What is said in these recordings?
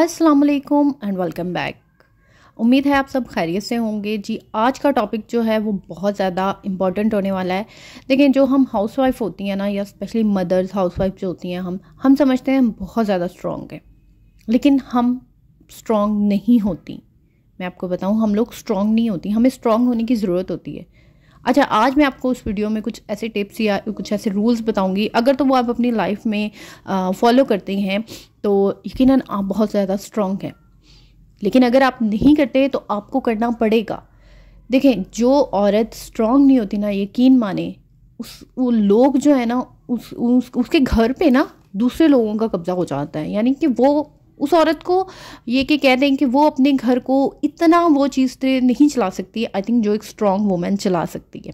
असलकुम and welcome back उम्मीद है आप सब खैरियत से होंगे जी आज का टॉपिक जो है वो बहुत ज़्यादा इम्पॉर्टेंट होने वाला है लेकिन जो हम हाउसवाइफ होती हैं ना या स्पेशली मदर्स हाउसवाइफ जो होती हैं हम हम समझते हैं हम बहुत ज़्यादा स्ट्रॉन्ग हैं लेकिन हम स्ट्रॉन्ग नहीं होती मैं आपको बताऊँ हम लोग स्ट्रॉन्ग नहीं होती हमें स्ट्रॉन्ग होने की ज़रूरत होती है अच्छा आज मैं आपको उस वीडियो में कुछ ऐसे टिप्स या कुछ ऐसे रूल्स बताऊंगी अगर तो वो आप अपनी लाइफ में फ़ॉलो करती हैं तो यकीन आप बहुत ज़्यादा स्ट्रॉन्ग हैं लेकिन अगर आप नहीं करते तो आपको करना पड़ेगा देखें जो औरत स्ट्रांग नहीं होती ना यकीन माने उस वो लोग जो है ना उस, उस उसके घर पे ना दूसरे लोगों का कब्ज़ा हो जाता है यानी कि वो उस औरत को ये कि कह दें कि वो अपने घर को इतना वो चीज़ नहीं चला सकती आई थिंक जो एक स्ट्रांग वूमेन चला सकती है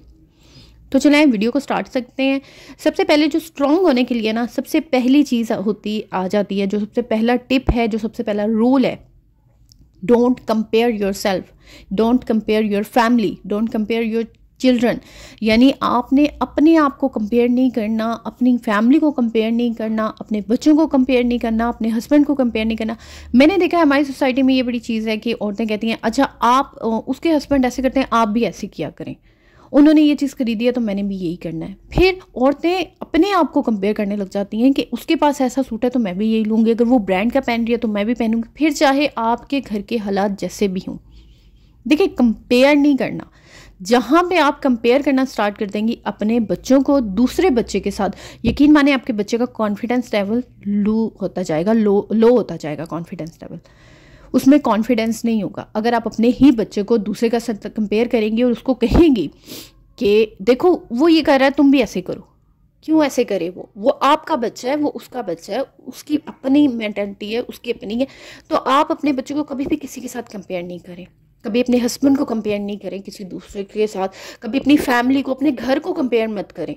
तो चलें वीडियो को स्टार्ट सकते हैं सबसे पहले जो स्ट्रॉन्ग होने के लिए ना सबसे पहली चीज़ होती आ जाती है जो सबसे पहला टिप है जो सबसे पहला रूल है don't compare yourself don't compare your family don't compare your children यानी आपने अपने आप को कंपेयर नहीं करना अपनी फैमिली को कंपेयर नहीं करना अपने बच्चों को कंपेयर नहीं करना अपने हस्बैंड को कंपेयर नहीं करना मैंने देखा है हमारी सोसाइटी में ये बड़ी चीज़ है कि औरतें कहती हैं अच्छा आप उसके हस्बैंड ऐसे करते हैं आप भी ऐसे किया करें उन्होंने ये चीज़ खरीदी है तो मैंने भी यही करना है फिर औरतें अपने आप को कंपेयर करने लग जाती हैं कि उसके पास ऐसा सूट है तो मैं भी यही लूँगी अगर वो ब्रांड का पहन रही है तो मैं भी पहनूँगी फिर चाहे आपके घर के हालात जैसे भी हों देखिए कंपेयर नहीं करना जहाँ पे आप कंपेयर करना स्टार्ट कर देंगी अपने बच्चों को दूसरे बच्चे के साथ यकीन माने आपके बच्चे का कॉन्फिडेंस लेवल लो होता जाएगा लो लो होता जाएगा कॉन्फिडेंस लेवल उसमें कॉन्फिडेंस नहीं होगा अगर आप अपने ही बच्चे को दूसरे का साथ कंपेयर करेंगे और उसको कहेंगी कि देखो वो ये कर रहा है तुम भी ऐसे करो क्यों ऐसे करे वो वो आपका बच्चा है वो उसका बच्चा है उसकी अपनी मैंटेलिटी है उसकी अपनी है तो आप अपने बच्चे को कभी भी किसी के साथ कंपेयर नहीं करें कभी अपने हस्बैंड को कंपेयर नहीं करें किसी दूसरे के साथ कभी अपनी फैमिली को अपने घर को कंपेयर मत करें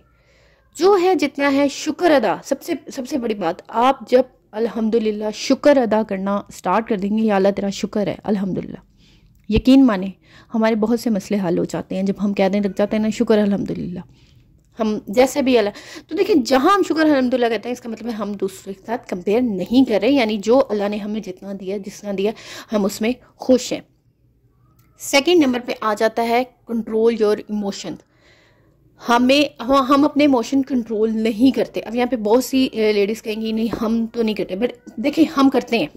जो है जितना है शुक्र अदा सबसे सबसे बड़ी बात आप जब अल्हम्दुलिल्लाह शुक्र अदा करना स्टार्ट कर देंगे या अल्लाह तेरा शुक्र है अल्हम्दुलिल्लाह यकीन माने हमारे बहुत से मसले हल हो जाते हैं जब हम कह देने लग जाते हैं ना शुक्र अल्हम्दुलिल्लाह हम जैसे भी अल्लाह तो देखिए जहाँ हम शुक्र अलहमदिल्ला कहते हैं इसका मतलब है हम दूसरे के साथ कंपेयर नहीं कर रहे यानी जो अल्लाह ने हमें जितना दिया जितना दिया हम उसमें खुश हैं सेकेंड नंबर पर आ जाता है कंट्रोल योर इमोशन हमें हम अपने इमोशन कंट्रोल नहीं करते अब यहाँ पे बहुत सी लेडीज़ कहेंगी नहीं हम तो नहीं करते बट देखिए हम करते हैं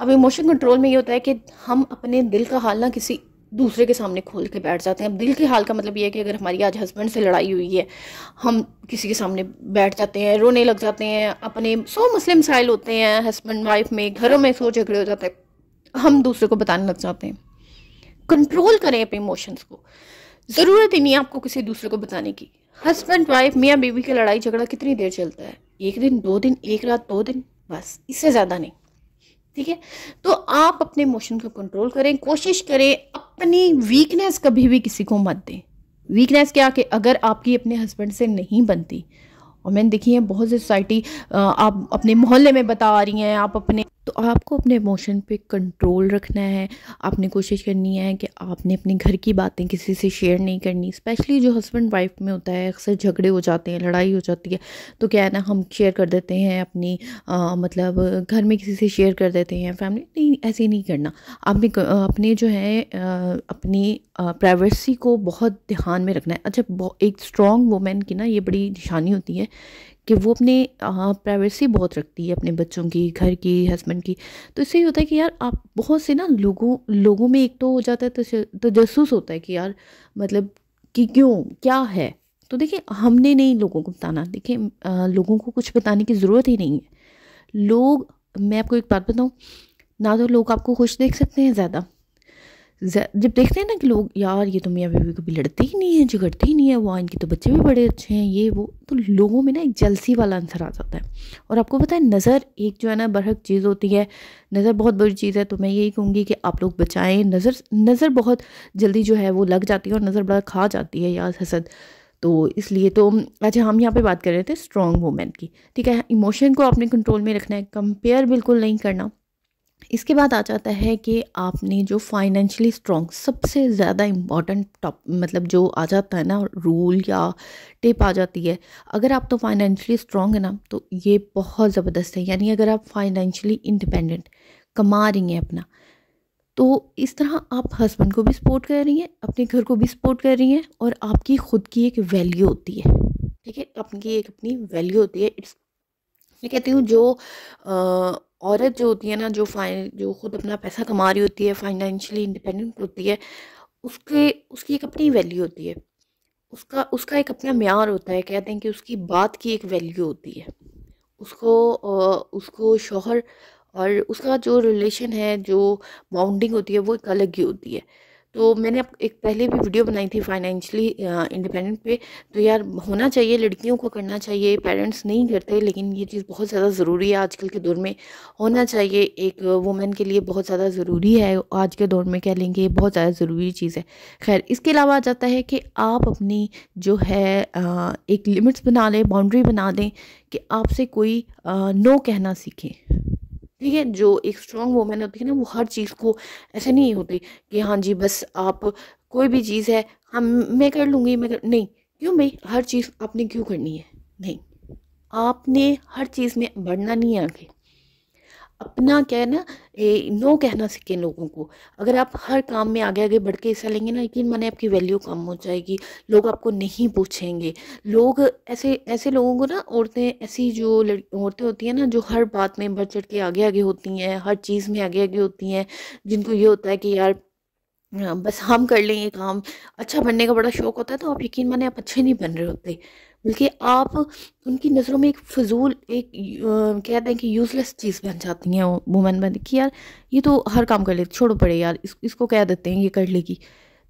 अब इमोशन कंट्रोल में ये होता है कि हम अपने दिल का हाल ना किसी दूसरे के सामने खोल के बैठ जाते हैं अब दिल के हाल का मतलब ये है कि अगर हमारी आज हस्बैंड से लड़ाई हुई है हम किसी के सामने बैठ जाते हैं रोने लग जाते हैं अपने सौ मसले मिसाइल होते हैं हस्बैंड वाइफ में घरों में सो झगड़े हो जाते हैं हम दूसरे को बताने लग जाते हैं कंट्रोल करें अपने इमोशंस को ज़रूरत ही नहीं है आपको किसी दूसरे को बताने की हस्बैंड वाइफ मियाँ बीवी की लड़ाई झगड़ा कितनी देर चलता है एक दिन दो दिन एक रात दो दिन बस इससे ज़्यादा नहीं ठीक है तो आप अपने इमोशन को कंट्रोल करें कोशिश करें अपनी वीकनेस कभी भी किसी को मत दें वीकनेस क्या कि अगर आपकी अपने हस्बैंड से नहीं बनती और मैंने देखी है बहुत सी सोसाइटी आप अपने मोहल्ले में बता रही हैं आप अपने तो आपको अपने इमोशन पे कंट्रोल रखना है आपने कोशिश करनी है कि आपने अपने घर की बातें किसी से शेयर नहीं करनी स्पेशली जो हस्बैंड वाइफ में होता है अक्सर झगड़े हो जाते हैं लड़ाई हो जाती है तो क्या है ना हम शेयर कर देते हैं अपनी आ, मतलब घर में किसी से शेयर कर देते हैं फैमिली नहीं ऐसे नहीं करना आपने अपने जो है अपनी प्राइवेसी को बहुत ध्यान में रखना है अच्छा एक स्ट्रॉन्ग वूमेन की ना ये बड़ी निशानी होती है कि वो अपने प्राइवेसी हाँ, बहुत रखती है अपने बच्चों की घर की हस्बैंड की तो इससे ये होता है कि यार आप बहुत से ना लोगों लोगों में एक तो हो जाता है तो, तो होता है कि यार मतलब कि क्यों क्या है तो देखिए हमने नहीं लोगों को बताना देखिए लोगों को कुछ बताने की ज़रूरत ही नहीं है लोग मैं आपको एक बात बताऊँ ना तो लोग आपको खुश देख सकते हैं ज़्यादा जब देखते हैं ना कि लोग यार ये तो मियाँ बीवी कभी लड़ते ही नहीं है झगड़ते ही नहीं है वहाँ इनके तो बच्चे भी बड़े अच्छे हैं ये वो तो लोगों में ना एक जलसी वाला आंसर आ जाता है और आपको पता है नज़र एक जो है ना बरहक चीज़ होती है नज़र बहुत बड़ी चीज़ है तो मैं यही कहूँगी कि आप लोग बचाएं नज़र नज़र बहुत जल्दी जो है वो लग जाती है और नज़र बड़ा खा जाती है यार हसद तो इसलिए तो अच्छा हम यहाँ पे बात कर रहे थे स्ट्रॉन्ग वूमेन की ठीक है इमोशन को आपने कंट्रोल में रखना है कंपेयर बिल्कुल नहीं करना इसके बाद आ जाता है कि आपने जो फाइनेंशियली स्ट्रॉन्ग सबसे ज़्यादा इम्पॉर्टेंट टॉप मतलब जो आ जाता है ना रूल या टिप आ जाती है अगर आप तो फाइनेंशियली स्ट्रॉन्ग है ना तो ये बहुत ज़बरदस्त है यानी अगर आप फाइनेंशियली इंडिपेंडेंट कमा रही हैं अपना तो इस तरह आप हस्बैंड को भी सपोर्ट कर रही हैं अपने घर को भी सपोर्ट कर रही हैं और आपकी खुद की एक वैल्यू होती है ठीक है आपकी एक अपनी वैल्यू होती है इट्स मैं कहती हूँ जो औरत जो होती है ना जो फाइन जो खुद अपना पैसा कमा रही होती है फाइनेंशियली इंडिपेंडेंट होती है उसके उसकी एक अपनी वैल्यू होती है उसका उसका एक अपना म्यार होता है कहते हैं कि उसकी बात की एक वैल्यू होती है उसको उसको शोहर और उसका जो रिलेशन है जो बाउंडिंग होती है वो एक अलग ही होती है तो मैंने अब एक पहले भी वीडियो बनाई थी फाइनेंशियली इंडिपेंडेंट पे तो यार होना चाहिए लड़कियों को करना चाहिए पेरेंट्स नहीं करते लेकिन ये चीज़ बहुत ज़्यादा ज़रूरी है आजकल के दौर में होना चाहिए एक वुमेन के लिए बहुत ज़्यादा ज़रूरी है आज के दौर में कह लेंगे बहुत ज़्यादा ज़रूरी चीज़ है खैर इसके अलावा आ जाता है कि आप अपनी जो है एक लिमिट्स बना लें बाउंड्री बना दें कि आपसे कोई नो कहना सीखें ठीक है जो एक स्ट्रॉन्ग वूमेन होती है ना वो हर चीज़ को ऐसे नहीं होती कि हाँ जी बस आप कोई भी चीज़ है हम हाँ, मैं कर लूँगी मैं कर नहीं क्यों भाई हर चीज़ आपने क्यों करनी है नहीं आपने हर चीज़ में बढ़ना नहीं है आगे अपना क्या है ना ये नो कहना सीखें लोगों को अगर आप हर काम में आगे आगे बढ़ के हिस्सा लेंगे ना यकीन माने आपकी वैल्यू कम हो जाएगी लोग आपको नहीं पूछेंगे लोग ऐसे ऐसे लोगों को ना औरतें ऐसी जो औरतें होती हैं ना जो हर बात में बढ़ चढ़ के आगे आगे होती हैं हर चीज़ में आगे आगे होती हैं जिनको ये होता है कि यार हाँ, बस हम कर लेंगे काम अच्छा बनने का बड़ा शौक होता है तो आप यकीन माने आप अच्छे नहीं बन रहे होते बल्कि आप उनकी नज़रों में एक फजूल एक कहते हैं कि यूज़लेस चीज़ बन जाती हैं वुमेन बन कि यार ये तो हर काम कर लेती छोड़ो पड़े यार इस, इसको कह देते हैं ये कर लेगी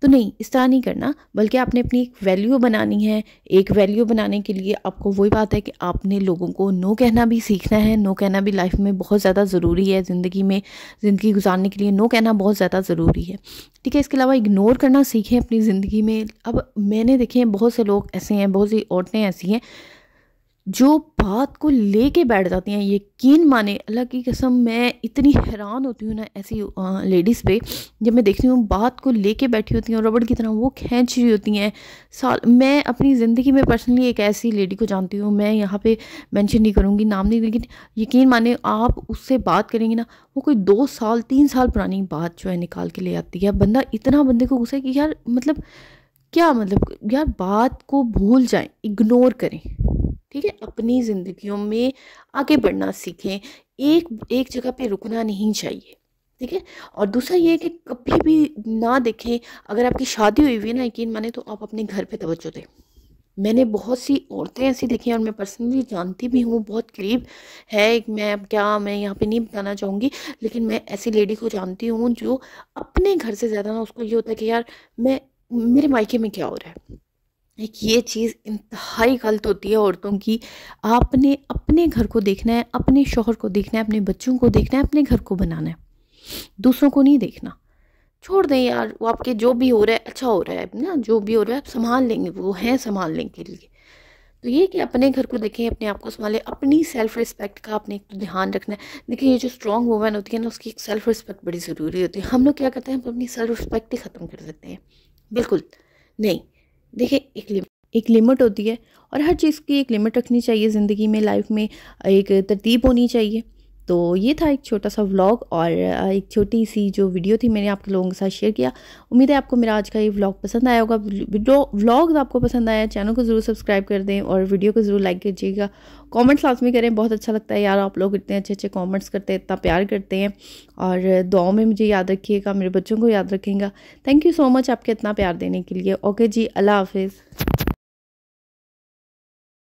तो नहीं इस तरह नहीं करना बल्कि आपने अपनी एक वैल्यू बनानी है एक वैल्यू बनाने के लिए आपको वही बात है कि आपने लोगों को नो कहना भी सीखना है नो कहना भी लाइफ में बहुत ज़्यादा ज़रूरी है ज़िंदगी में ज़िंदगी गुजारने के लिए नो कहना बहुत ज़्यादा ज़रूरी है ठीक है इसके अलावा इग्नोर करना सीखें अपनी ज़िंदगी में अब मैंने देखे बहुत से लोग ऐसे हैं बहुत सी औरतें ऐसी हैं जो बात को लेके बैठ जाती हैं यकीन माने अल्लाह की कसम मैं इतनी हैरान होती हूँ ना ऐसी लेडीज़ पे जब मैं देखती हूँ बात को लेके बैठी होती हैं रबड़ की तरह वो खींच रही होती हैं साल मैं अपनी ज़िंदगी में पर्सनली एक ऐसी लेडी को जानती हूँ मैं यहाँ पे मेंशन नहीं करूँगी नाम नहीं लेकिन यकीन माने आप उससे बात करेंगे ना वो कोई दो साल तीन साल पुरानी बात जो है निकाल के ले आती है बंदा इतना बंदे को गुस्सा कि यार मतलब क्या मतलब यार बात को भूल जाएँ इग्नोर करें ठीक है अपनी ज़िंदगियों में आगे बढ़ना सीखें एक एक जगह पे रुकना नहीं चाहिए ठीक है और दूसरा ये है कि कभी भी ना देखें अगर आपकी शादी हुई हुई है ना यकीन माने तो आप अपने घर पे तवज्जो दें मैंने बहुत सी औरतें ऐसी देखी हैं और मैं पर्सनली जानती भी हूँ बहुत करीब है मैं क्या मैं यहाँ पे नहीं बताना चाहूँगी लेकिन मैं ऐसी लेडी को जानती हूँ जो अपने घर से ज़्यादा ना उसको ये होता है कि यार मैं मेरे मायके में क्या हो रहा है एक ये चीज़ इंतहाई गलत होती है औरतों की आपने अपने घर को देखना है अपने शोहर को देखना है अपने बच्चों को देखना है अपने घर को बनाना है दूसरों को नहीं देखना छोड़ दें यार वो आपके जो भी हो रहा है अच्छा हो रहा है ना जो भी हो रहा है आप संभाल लेंगे वो हैं संभालने के लिए तो ये कि अपने घर को देखें अपने आप को संभालें अपनी सेल्फ़ रिस्पेक्ट का आपने एक तो ध्यान रखना है देखिए ये जो स्ट्रॉग वूमेन होती है ना उसकी एक सेल्फ़ रिस्पेक्ट बड़ी ज़रूरी होती है हम लोग क्या करते हैं हम अपनी सेल्फ रिस्पेक्ट ही ख़त्म कर देते हैं बिल्कुल नहीं देखिए एक लिमिट एक लिमिट होती है और हर चीज़ की एक लिमिट रखनी चाहिए ज़िंदगी में लाइफ में एक तरतीब होनी चाहिए तो ये था एक छोटा सा व्लॉग और एक छोटी सी जो वीडियो थी मैंने आपके लोगों के साथ शेयर किया उम्मीद है आपको मेरा आज का ये व्लॉग पसंद आया होगा व्लॉग आपको पसंद आया चैनल को ज़रूर सब्सक्राइब कर दें और वीडियो को ज़रूर लाइक कीजिएगा कमेंट्स लास्ट में करें बहुत अच्छा लगता है यार आप लोग इतने अच्छे अच्छे कॉमेंट्स करते हैं इतना प्यार करते हैं और दुआओं में मुझे याद रखिएगा मेरे बच्चों को याद रखेंगे थैंक यू सो मच आपके इतना प्यार देने के लिए ओके जी अल्लाह हाफिज़